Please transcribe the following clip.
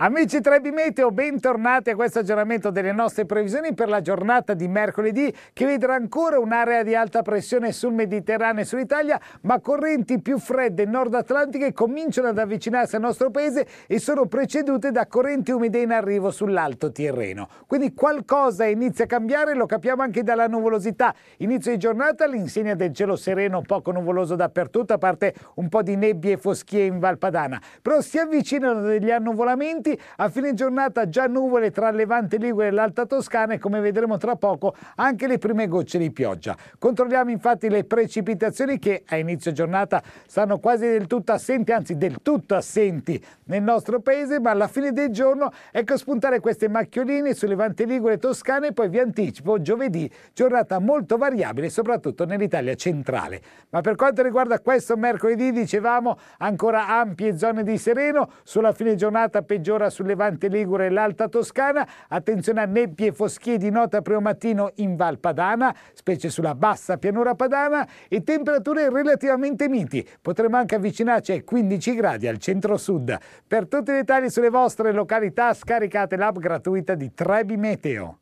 Amici Trebi Meteo, bentornati a questo aggiornamento delle nostre previsioni per la giornata di mercoledì che vedrà ancora un'area di alta pressione sul Mediterraneo e sull'Italia, ma correnti più fredde nord atlantiche cominciano ad avvicinarsi al nostro paese e sono precedute da correnti umide in arrivo sull'Alto Tirreno. Quindi qualcosa inizia a cambiare, lo capiamo anche dalla nuvolosità. Inizio di giornata all'insegna del cielo sereno, poco nuvoloso dappertutto, a parte un po' di nebbie e foschie in Valpadana. Però si avvicinano degli annuvolamenti minuti. A fine giornata già nuvole tra Levante Ligure e l'Alta Toscana e come vedremo tra poco anche le prime gocce di pioggia. Controlliamo infatti le precipitazioni che a inizio giornata stanno quasi del tutto assenti, anzi del tutto assenti nel nostro paese, ma alla fine del giorno ecco spuntare queste macchioline su Levante Ligure e Toscana e poi vi anticipo giovedì giornata molto variabile soprattutto nell'Italia centrale. Ma per quanto riguarda questo mercoledì dicevamo ancora ampie zone di sereno, sulla fine giornata peggiore allora sul Levante Ligure e l'Alta Toscana, attenzione a nebbie e foschie di nota preomattino in Val Padana, specie sulla bassa pianura padana e temperature relativamente miti. Potremo anche avvicinarci ai 15 gradi al centro-sud. Per tutti i dettagli sulle vostre località scaricate l'app gratuita di Trebi Meteo.